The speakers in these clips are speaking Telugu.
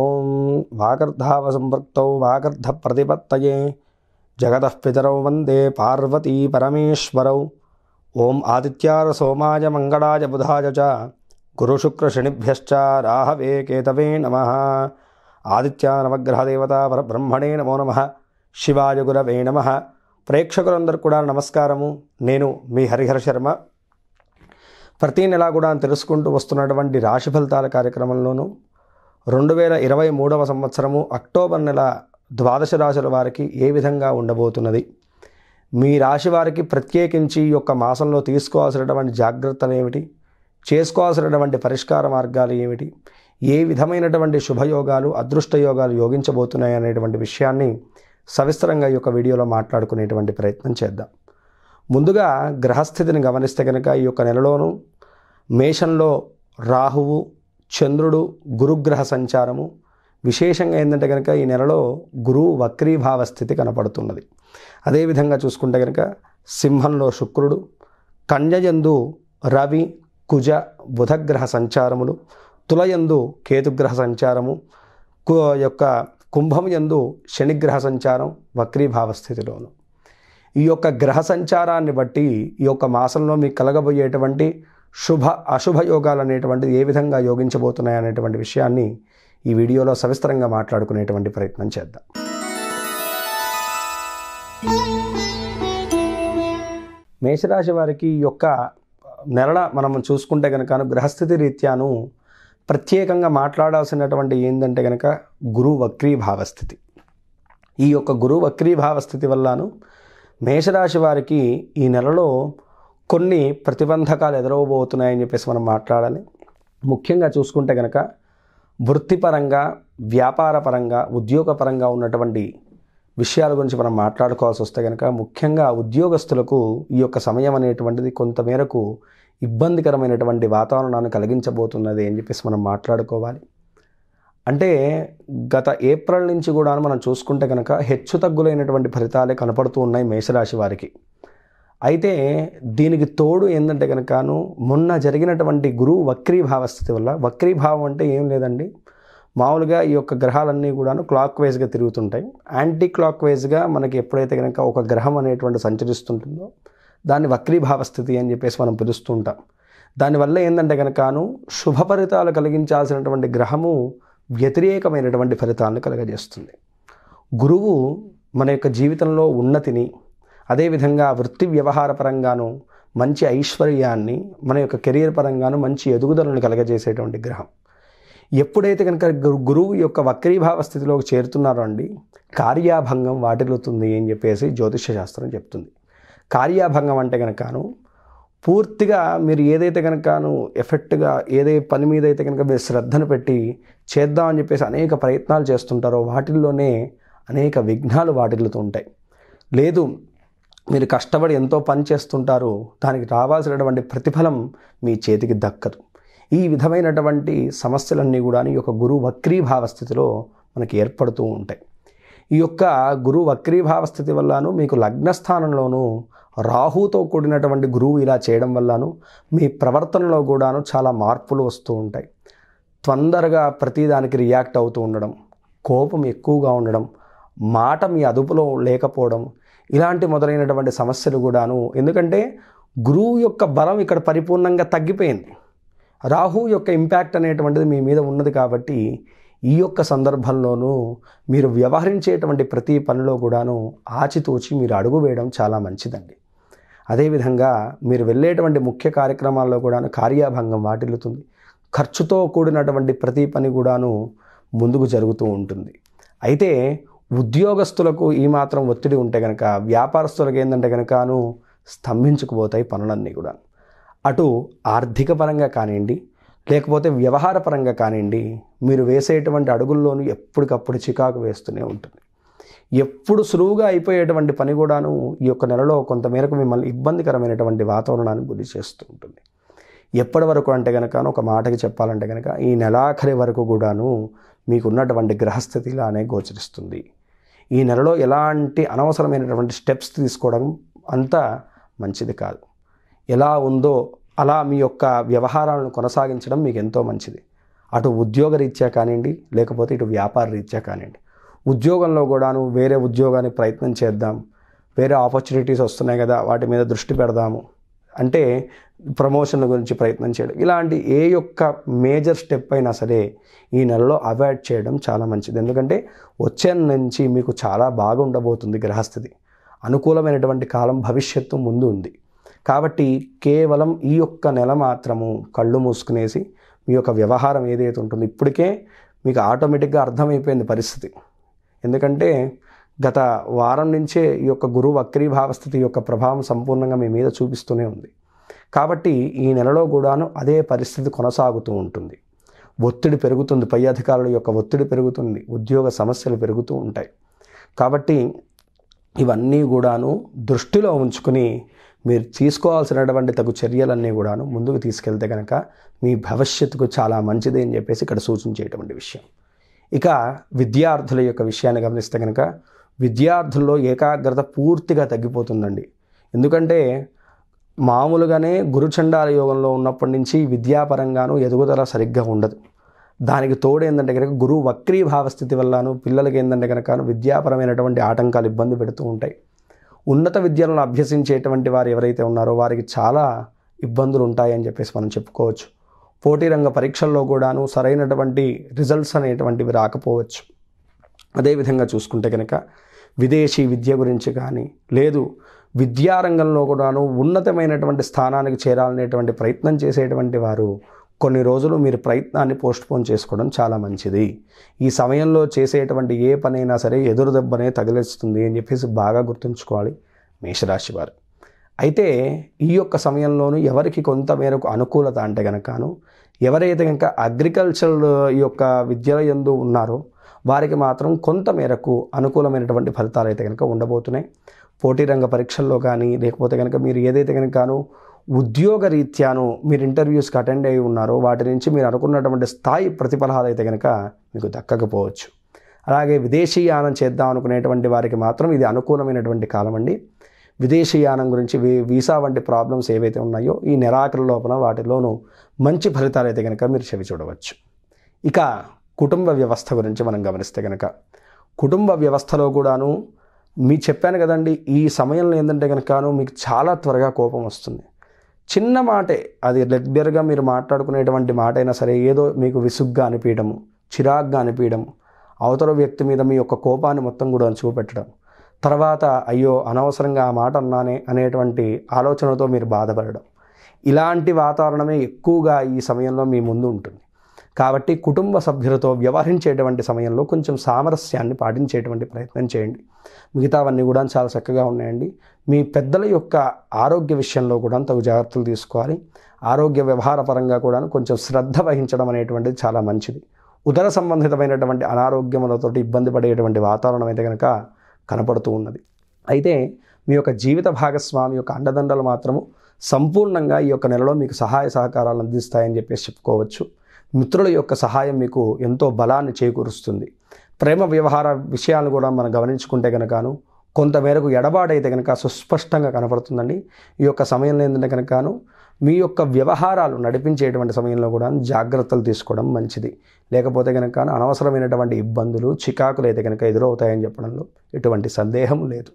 ఓం వాగర్ధావసంపృక్తౌ వాగర్ధప్రతిపత్తయే జగతః పితరౌ వందే పార్వతీ పరమేశ్వరౌ ఓం ఆదిత్యార సోమాయ మంగళాయ బుధాయ చ గురుశుక్రశనిభ్యశ్చ రాహవే కేతవే నమ ఆదిత్యా నవగ్రహదేవత పరబ్రహ్మణే నమో నమ శివాయ గురవే నమ ప్రేక్షకులందరూ కూడా నమస్కారము నేను మీ హరిహర శర్మ ప్రతీ నెలా కూడా తెలుసుకుంటూ వస్తున్నటువంటి రాశి ఫలితాల కార్యక్రమంలోనూ రెండు వేల ఇరవై మూడవ సంవత్సరము అక్టోబర్ నెల ద్వాదశ రాశుల వారికి ఏ విధంగా ఉండబోతున్నది మీ రాశి వారికి ప్రత్యేకించి యొక్క మాసంలో తీసుకోవాల్సినటువంటి జాగ్రత్తలు ఏమిటి చేసుకోవాల్సినటువంటి పరిష్కార మార్గాలు ఏమిటి ఏ విధమైనటువంటి శుభయోగాలు అదృష్ట యోగాలు యోగించబోతున్నాయి అనేటువంటి విషయాన్ని సవిస్తరంగా ఈ యొక్క వీడియోలో మాట్లాడుకునేటువంటి ప్రయత్నం చేద్దాం ముందుగా గ్రహస్థితిని గమనిస్తే కనుక ఈ యొక్క నెలలోనూ మేషంలో రాహువు చంద్రుడు గురుగ్రహ సంచారము విశేషంగా ఏంటంటే కనుక ఈ నెలలో గురువు వక్రీభావ స్థితి కనపడుతున్నది అదేవిధంగా చూసుకుంటే కనుక సింహంలో శుక్రుడు కన్యజందు రవి కుజ బుధగ్రహ సంచారములు తులయందు కేతుగ్రహ సంచారము కు యొక్క కుంభం ఎందు శనిగ్రహ సంచారం వక్రీభావ స్థితిలోను ఈ యొక్క గ్రహ సంచారాన్ని బట్టి ఈ యొక్క మాసంలో మీకు కలగబోయేటువంటి శుభ అశుభ యోగాలు అనేటువంటిది ఏ విధంగా యోగించబోతున్నాయి అనేటువంటి విషయాన్ని ఈ వీడియోలో సవిస్తరంగా మాట్లాడుకునేటువంటి ప్రయత్నం చేద్దాం మేషరాశి వారికి యొక్క నెలల మనం చూసుకుంటే కనుక గ్రహస్థితి రీత్యాను ప్రత్యేకంగా మాట్లాడాల్సినటువంటి ఏంటంటే కనుక గురు వక్రీభావస్థితి ఈ యొక్క గురు వక్రీభావస్థితి స్థితి వల్లను మేషరాశి వారికి ఈ నెలలో కొన్ని ప్రతిబంధకాలు ఎదురవబోతున్నాయని చెప్పేసి మనం మాట్లాడాలి ముఖ్యంగా చూసుకుంటే కనుక వృత్తిపరంగా వ్యాపారపరంగా ఉద్యోగపరంగా ఉన్నటువంటి విషయాల గురించి మనం మాట్లాడుకోవాల్సి వస్తే కనుక ముఖ్యంగా ఉద్యోగస్తులకు ఈ యొక్క సమయం అనేటువంటిది కొంతమేరకు ఇబ్బందికరమైనటువంటి వాతావరణాన్ని కలిగించబోతున్నది అని చెప్పేసి మనం మాట్లాడుకోవాలి అంటే గత ఏప్రిల్ నుంచి కూడా మనం చూసుకుంటే కనుక హెచ్చు తగ్గులైనటువంటి ఫలితాలే కనపడుతూ ఉన్నాయి మేషరాశి వారికి అయితే దీనికి తోడు ఏంటంటే కనుకను మొన్న జరిగినటువంటి గురువు వక్రీభావ స్థితి వల్ల వక్రీభావం అంటే ఏం లేదండి మామూలుగా ఈ యొక్క గ్రహాలన్నీ కూడాను క్లాక్ వైజ్గా తిరుగుతుంటాయి యాంటీ క్లాక్ వైజ్గా మనకి ఎప్పుడైతే కనుక ఒక గ్రహం అనేటువంటి సంచరిస్తుంటుందో దాన్ని వక్రీభావ స్థితి అని చెప్పేసి మనం పిలుస్తుంటాం దానివల్ల ఏంటంటే కనుకను శుభ ఫలితాలు కలిగించాల్సినటువంటి గ్రహము వ్యతిరేకమైనటువంటి ఫలితాలను కలగజేస్తుంది గురువు మన యొక్క జీవితంలో ఉన్నతిని అదేవిధంగా వృత్తి వ్యవహార పరంగాను మంచి ఐశ్వర్యాన్ని మన యొక్క కెరీర్ పరంగాను మంచి ఎదుగుదలను కలగజేసేటువంటి గ్రహం ఎప్పుడైతే కనుక గురువు యొక్క వక్రీభావ స్థితిలోకి చేరుతున్నారో అండి కార్యాభంగం వాటిల్లుతుంది అని చెప్పేసి జ్యోతిష శాస్త్రం చెప్తుంది కార్యాభంగం అంటే కనుకను పూర్తిగా మీరు ఏదైతే కనుకను ఎఫెక్ట్గా ఏదే పని మీద అయితే కనుక మీరు శ్రద్ధను పెట్టి చేద్దామని చెప్పేసి అనేక ప్రయత్నాలు చేస్తుంటారో వాటిల్లోనే అనేక విఘ్నాలు వాటిల్లుతూ ఉంటాయి లేదు మీరు కష్టపడి ఎంతో పని చేస్తుంటారో దానికి రావాల్సినటువంటి ప్రతిఫలం మీ చేతికి దక్కదు ఈ విధమైనటువంటి సమస్యలన్నీ కూడా ఈ యొక్క గురువు వక్రీభావ స్థితిలో మనకి ఏర్పడుతూ ఉంటాయి ఈ యొక్క గురువు వక్రీభావ స్థితి వల్లను మీకు లగ్నస్థానంలోనూ రాహుతో కూడినటువంటి గురువు ఇలా చేయడం వల్లను మీ ప్రవర్తనలో కూడాను చాలా మార్పులు వస్తూ ఉంటాయి తొందరగా ప్రతిదానికి రియాక్ట్ అవుతూ ఉండడం కోపం ఎక్కువగా ఉండడం మాట మీ అదుపులో లేకపోవడం ఇలాంటి మొదలైనటువంటి సమస్యలు కూడాను ఎందుకంటే గురువు యొక్క బలం ఇక్కడ పరిపూర్ణంగా తగ్గిపోయింది రాహు యొక్క ఇంపాక్ట్ అనేటువంటిది మీ మీద ఉన్నది కాబట్టి ఈ యొక్క సందర్భంలోనూ మీరు వ్యవహరించేటువంటి ప్రతి పనిలో కూడాను ఆచితూచి మీరు అడుగు వేయడం చాలా మంచిదండి అదేవిధంగా మీరు వెళ్ళేటువంటి ముఖ్య కార్యక్రమాల్లో కూడాను కార్యాభంగం వాటిల్లుతుంది ఖర్చుతో కూడినటువంటి ప్రతి పని కూడాను ముందుకు జరుగుతూ ఉంటుంది అయితే ఉద్యోగస్తులకు ఈ మాత్రం ఒత్తిడి ఉంటే కనుక వ్యాపారస్తులకు ఏంటంటే కనుకను స్తంభించుకుపోతాయి పనులన్నీ కూడా అటు ఆర్థిక పరంగా కానివ్వండి లేకపోతే వ్యవహార పరంగా కానివ్వండి మీరు వేసేటువంటి అడుగుల్లోనూ ఎప్పటికప్పుడు చికాకు వేస్తూనే ఉంటుంది ఎప్పుడు సులువుగా అయిపోయేటువంటి పని కూడాను ఈ యొక్క నెలలో కొంతమేరకు మిమ్మల్ని ఇబ్బందికరమైనటువంటి వాతావరణానికి గురి చేస్తూ ఉంటుంది ఎప్పటి వరకు అంటే కనుక ఒక మాటకి చెప్పాలంటే కనుక ఈ నెలాఖరి వరకు కూడాను మీకున్నటువంటి గ్రహస్థితి ఇలానే గోచరిస్తుంది ఈ నెలలో ఎలాంటి అనవసరమైనటువంటి స్టెప్స్ తీసుకోవడం అంత మంచిది కాదు ఎలా ఉందో అలా మీ యొక్క వ్యవహారాలను కొనసాగించడం మీకు ఎంతో మంచిది అటు ఉద్యోగ రీత్యా కానివ్వండి లేకపోతే ఇటు వ్యాపార రీత్యా కానివ్వండి ఉద్యోగంలో కూడాను వేరే ఉద్యోగానికి ప్రయత్నం చేద్దాం వేరే ఆపర్చునిటీస్ వస్తున్నాయి కదా వాటి మీద దృష్టి పెడదాము అంటే ప్రమోషన్ గురించి ప్రయత్నం చేయడం ఇలాంటి ఏ యొక్క మేజర్ స్టెప్ అయినా సరే ఈ నెలలో అవాయిడ్ చేయడం చాలా మంచిది ఎందుకంటే వచ్చే నుంచి మీకు చాలా బాగుండబోతుంది గ్రహస్థితి అనుకూలమైనటువంటి కాలం భవిష్యత్తు ముందు ఉంది కాబట్టి కేవలం ఈ యొక్క నెల మాత్రము కళ్ళు మూసుకునేసి మీ యొక్క వ్యవహారం ఏదైతే ఉంటుందో ఇప్పటికే మీకు ఆటోమేటిక్గా అర్థమైపోయింది పరిస్థితి ఎందుకంటే గత వారం నుంచే ఈ యొక్క గురు వక్రీభావస్థితి యొక్క ప్రభావం సంపూర్ణంగా మీ మీద చూపిస్తూనే ఉంది కాబట్టి ఈ నెలలో కూడాను అదే పరిస్థితి కొనసాగుతూ ఉంటుంది ఒత్తిడి పెరుగుతుంది పై అధికారుల యొక్క ఒత్తిడి పెరుగుతుంది ఉద్యోగ సమస్యలు పెరుగుతూ ఉంటాయి కాబట్టి ఇవన్నీ కూడాను దృష్టిలో ఉంచుకుని మీరు తీసుకోవాల్సినటువంటి తగు చర్యలన్నీ కూడాను ముందుకు తీసుకెళ్తే కనుక మీ భవిష్యత్తుకు చాలా మంచిది అని చెప్పేసి ఇక్కడ సూచించేటువంటి విషయం ఇక విద్యార్థుల యొక్క విషయాన్ని గమనిస్తే కనుక విద్యార్థుల్లో ఏకాగ్రత పూర్తిగా తగ్గిపోతుందండి ఎందుకంటే మామూలుగానే గురుచండాల యోగంలో ఉన్నప్పటి నుంచి విద్యాపరంగానూ ఎదుగుదల సరిగ్గా ఉండదు దానికి తోడు ఏంటంటే కనుక గురువు వక్రీభావ స్థితి వల్లను పిల్లలకి ఏంటంటే కనుక విద్యాపరమైనటువంటి ఆటంకాలు ఇబ్బంది పెడుతూ ఉంటాయి ఉన్నత విద్యలను అభ్యసించేటువంటి వారు ఎవరైతే ఉన్నారో వారికి చాలా ఇబ్బందులు ఉంటాయని చెప్పేసి మనం చెప్పుకోవచ్చు పోటీ రంగ పరీక్షల్లో కూడాను సరైనటువంటి రిజల్ట్స్ అనేటువంటివి రాకపోవచ్చు అదేవిధంగా చూసుకుంటే కనుక విదేశీ విద్య గురించి కానీ లేదు విద్యారంగంలో కూడాను ఉన్నతమైనటువంటి స్థానానికి చేరాలనేటువంటి ప్రయత్నం చేసేటువంటి వారు కొన్ని రోజులు మీరు ప్రయత్నాన్ని పోస్ట్పోన్ చేసుకోవడం చాలా మంచిది ఈ సమయంలో చేసేటువంటి ఏ పనైనా సరే ఎదురు దెబ్బనే తగిలిస్తుంది అని చెప్పేసి బాగా గుర్తుంచుకోవాలి మేషరాశి వారు అయితే ఈ యొక్క సమయంలోనూ ఎవరికి కొంత మేరకు అనుకూలత అంటే కనుకను ఎవరైతే కనుక అగ్రికల్చర్ యొక్క విద్యలో ఎందు ఉన్నారో వారికి మాత్రం కొంత మేరకు అనుకూలమైనటువంటి ఫలితాలు అయితే కనుక ఉండబోతున్నాయి పోటీ రంగ పరీక్షల్లో కానీ లేకపోతే కనుక మీరు ఏదైతే కనుకను ఉద్యోగ రీత్యాను మీరు ఇంటర్వ్యూస్కి అటెండ్ అయి ఉన్నారో వాటి నుంచి మీరు అనుకున్నటువంటి స్థాయి ప్రతిఫలాలు అయితే కనుక మీకు దక్కకపోవచ్చు అలాగే విదేశీయానం చేద్దాం అనుకునేటువంటి వారికి మాత్రం ఇది అనుకూలమైనటువంటి కాలం అండి విదేశీయానం గురించి వీసా వంటి ప్రాబ్లమ్స్ ఏవైతే ఉన్నాయో ఈ నెరాకల లోపల వాటిలోనూ మంచి ఫలితాలు అయితే కనుక మీరు చెవి చూడవచ్చు ఇక కుటుంబ వ్యవస్థ గురించి మనం గమనిస్తే కనుక కుటుంబ వ్యవస్థలో కూడాను మీ చెప్పాను కదండి ఈ సమయంలో ఏంటంటే కనుకను మీకు చాలా త్వరగా కోపం వస్తుంది చిన్న మాటే అది రెగ్యులర్గా మీరు మాట్లాడుకునేటువంటి మాట అయినా సరే ఏదో మీకు విసుగ్గా అనిపించడము చిరాగ్గా అనిపించడము అవతల వ్యక్తి మీద మీ యొక్క కోపాన్ని మొత్తం కూడా చూపెట్టడం తర్వాత అయ్యో అనవసరంగా ఆ మాట అన్నానే అనేటువంటి ఆలోచనతో మీరు బాధపడడం ఇలాంటి వాతావరణమే ఎక్కువగా ఈ సమయంలో మీ ముందు ఉంటుంది కాబట్టి కుటుంబ సభ్యులతో వ్యవహరించేటువంటి సమయంలో కొంచెం సామరస్యాన్ని పాటించేటువంటి ప్రయత్నం చేయండి మిగతావన్నీ కూడా చాలా చక్కగా ఉన్నాయండి మీ పెద్దల యొక్క ఆరోగ్య విషయంలో కూడా తగు జాగ్రత్తలు తీసుకోవాలి ఆరోగ్య వ్యవహార పరంగా కూడా కొంచెం శ్రద్ధ వహించడం అనేటువంటిది చాలా మంచిది ఉదర సంబంధితమైనటువంటి అనారోగ్యములతోటి ఇబ్బంది పడేటువంటి వాతావరణం అయితే కనుక కనపడుతూ ఉన్నది అయితే మీ యొక్క జీవిత భాగస్వామి యొక్క అండదండలు మాత్రము సంపూర్ణంగా ఈ యొక్క నెలలో మీకు సహాయ సహకారాలు అందిస్తాయని చెప్పేసి చెప్పుకోవచ్చు మిత్రుల యొక్క సహాయం మీకు ఎంతో బలాన్ని చేకూరుస్తుంది ప్రేమ వ్యవహార విషయాలను కూడా మనం గమనించుకుంటే కనుకను కొంతమేరకు ఎడబాడైతే కనుక సుస్పష్టంగా కనపడుతుందండి ఈ యొక్క సమయంలో ఏంటంటే కనుకను మీ యొక్క వ్యవహారాలు నడిపించేటువంటి సమయంలో కూడా జాగ్రత్తలు తీసుకోవడం మంచిది లేకపోతే కనుక అనవసరమైనటువంటి ఇబ్బందులు చికాకులు అయితే కనుక ఎదురవుతాయని చెప్పడంలో ఎటువంటి సందేహం లేదు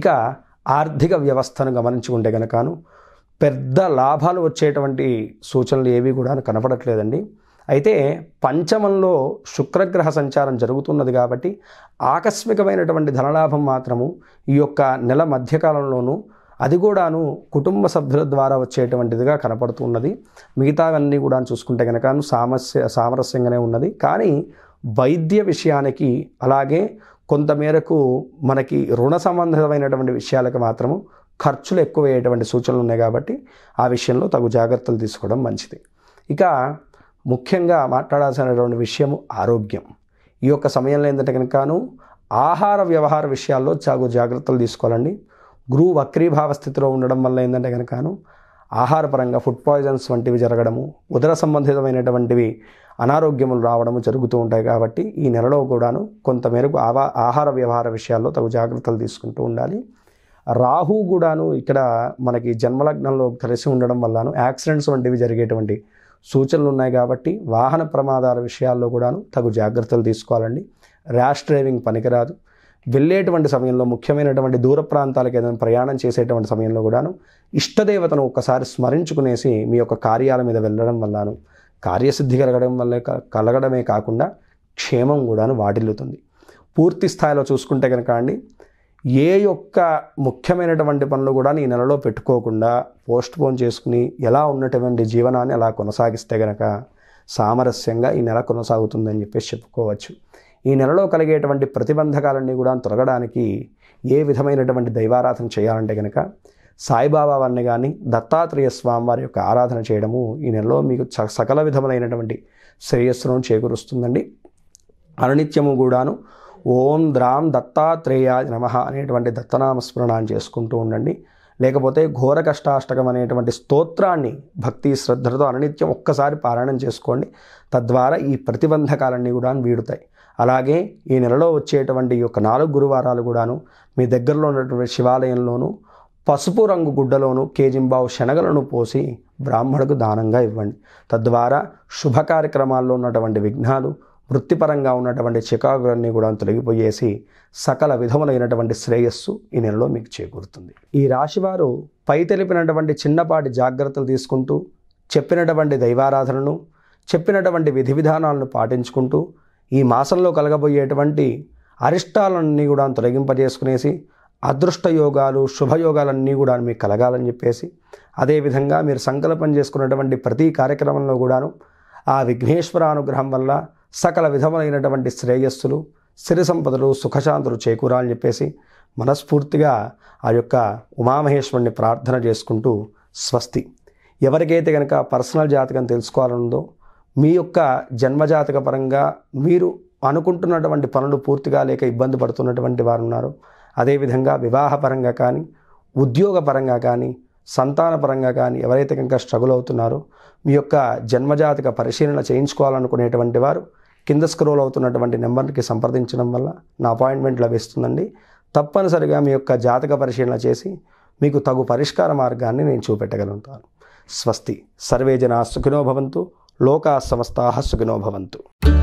ఇక ఆర్థిక వ్యవస్థను గమనించుకుంటే కనుకను పెద్ద లాభాలు వచ్చేటువంటి సూచనలు ఏవి కూడా కనపడట్లేదండి అయితే పంచమంలో శుక్రగ్రహ సంచారం జరుగుతున్నది కాబట్టి ఆకస్మికమైనటువంటి ధనలాభం మాత్రము ఈ యొక్క నెల మధ్యకాలంలోనూ అది కూడాను కుటుంబ సభ్యుల ద్వారా వచ్చేటువంటిదిగా కనపడుతున్నది మిగతావన్నీ కూడా చూసుకుంటే కనుక సామస్య సామరస్యంగానే ఉన్నది కానీ వైద్య విషయానికి అలాగే కొంతమేరకు మనకి రుణ సంబంధమైనటువంటి విషయాలకు మాత్రము ఖర్చులు ఎక్కువయ్యేటువంటి సూచనలు ఉన్నాయి కాబట్టి ఆ విషయంలో తగు జాగ్రత్తలు తీసుకోవడం మంచిది ఇక ముఖ్యంగా మాట్లాడాల్సినటువంటి విషయము ఆరోగ్యం ఈ యొక్క సమయంలో ఏంటంటే కనుకను ఆహార వ్యవహార విషయాల్లో చాగు జాగ్రత్తలు తీసుకోవాలండి గురువు వక్రీభావ స్థితిలో ఉండడం వల్ల ఏంటంటే కనుకను ఆహారపరంగా ఫుడ్ పాయిజన్స్ వంటివి జరగడము ఉదర సంబంధితమైనటువంటివి అనారోగ్యములు రావడము జరుగుతూ ఉంటాయి కాబట్టి ఈ నెలలో కూడాను కొంతమేరకు ఆవా ఆహార వ్యవహార విషయాల్లో తగు జాగ్రత్తలు తీసుకుంటూ ఉండాలి రాహు కూడాను ఇక్కడ మనకి జన్మలగ్నంలో కలిసి ఉండడం వల్లను యాక్సిడెంట్స్ వంటివి జరిగేటువంటి సూచనలు ఉన్నాయి కాబట్టి వాహన ప్రమాదాల విషయాల్లో కూడాను తగు జాగ్రత్తలు తీసుకోవాలండి ర్యాష్ డ్రైవింగ్ పనికిరాదు వెళ్ళేటువంటి సమయంలో ముఖ్యమైనటువంటి దూర ప్రాంతాలకు ఏదైనా ప్రయాణం చేసేటువంటి సమయంలో కూడాను ఇష్టదేవతను ఒక్కసారి స్మరించుకునేసి మీ యొక్క కార్యాల మీద వెళ్ళడం వల్లను కార్యసిద్ధి కలగడం వల్ల కలగడమే కాకుండా క్షేమం కూడాను వాటిల్లుతుంది పూర్తి స్థాయిలో చూసుకుంటే కనుక అండి ఏ యొక్క ముఖ్యమైనటువంటి పనులు కూడా నీ నెలలో పెట్టుకోకుండా పోస్ట్ పోన్ చేసుకుని ఎలా ఉన్నటువంటి జీవనాన్ని అలా కొనసాగిస్తే గనక సామరస్యంగా ఈ నెల కొనసాగుతుందని చెప్పేసి చెప్పుకోవచ్చు ఈ నెలలో కలిగేటువంటి ప్రతిబంధకాలన్నీ కూడా తొలగడానికి ఏ విధమైనటువంటి దైవారాధన చేయాలంటే కనుక సాయిబాబా వారిని కానీ దత్తాత్రేయ స్వామి వారి యొక్క ఆరాధన చేయడము ఈ నెలలో మీకు సకల విధములైనటువంటి శ్రేయస్సును చేకూరుస్తుందండి అనునిత్యము కూడాను ఓం ద్రాం దత్తాత్రేయ నమ అనేటువంటి దత్తనామ స్మరణాన్ని చేసుకుంటూ ఉండండి లేకపోతే ఘోర కష్టాష్టకం అనేటువంటి స్తోత్రాన్ని భక్తి శ్రద్ధలతో అననిత్యం ఒక్కసారి పారాయణం చేసుకోండి తద్వారా ఈ ప్రతిబంధకాలన్నీ కూడా వీడుతాయి అలాగే ఈ నెలలో వచ్చేటువంటి యొక్క నాలుగు గురువారాలు కూడాను మీ దగ్గరలో ఉన్నటువంటి శివాలయంలోనూ పసుపు రంగు గుడ్డలోను కేజింబావు శనగలను పోసి బ్రాహ్మణుకు దానంగా ఇవ్వండి తద్వారా శుభ కార్యక్రమాల్లో ఉన్నటువంటి విఘ్నాలు వృత్తిపరంగా ఉన్నటువంటి చికాకులన్నీ కూడా తొలగిపోయేసి సకల విధములైనటువంటి శ్రేయస్సు ఈ నెలలో మీకు చేకూరుతుంది ఈ రాశివారు పై తెలిపినటువంటి చిన్నపాటి జాగ్రత్తలు తీసుకుంటూ చెప్పినటువంటి దైవారాధనను చెప్పినటువంటి విధి విధానాలను పాటించుకుంటూ ఈ మాసంలో కలగబోయేటువంటి అరిష్టాలన్నీ కూడా తొలగింపజేసుకునేసి అదృష్ట యోగాలు శుభయోగాలన్నీ కూడా మీకు కలగాలని చెప్పేసి అదేవిధంగా మీరు సంకల్పం చేసుకున్నటువంటి ప్రతి కార్యక్రమంలో కూడాను ఆ విఘ్నేశ్వర అనుగ్రహం వల్ల సకల విధములైనటువంటి శ్రేయస్సులు సిరి సంపదలు సుఖశాంతులు చేకూరాలని చెప్పేసి మనస్ఫూర్తిగా ఆ యొక్క ఉమామహేశ్వరుని ప్రార్థన చేసుకుంటూ స్వస్తి ఎవరికైతే కనుక పర్సనల్ జాతకం తెలుసుకోవాలనుందో మీ యొక్క జన్మజాతక పరంగా మీరు అనుకుంటున్నటువంటి పనులు పూర్తిగా లేక ఇబ్బంది పడుతున్నటువంటి వారు ఉన్నారు అదేవిధంగా వివాహపరంగా కానీ ఉద్యోగపరంగా కానీ సంతానపరంగా కానీ ఎవరైతే కనుక స్ట్రగుల్ అవుతున్నారో మీ యొక్క జన్మజాతక పరిశీలన చేయించుకోవాలనుకునేటువంటి వారు కింద స్క్రోల్ అవుతున్నటువంటి నెంబర్కి సంప్రదించడం వల్ల నా అపాయింట్మెంట్ లభిస్తుందండి తప్పనిసరిగా మీ యొక్క జాతక పరిశీలన చేసి మీకు తగు పరిష్కార మార్గాన్ని నేను చూపెట్టగలుగుతాను స్వస్తి సర్వే జనా సుఖినోభవంతు భవంతు లోకా సమస్తా సుఖినోభవంతు భవంతు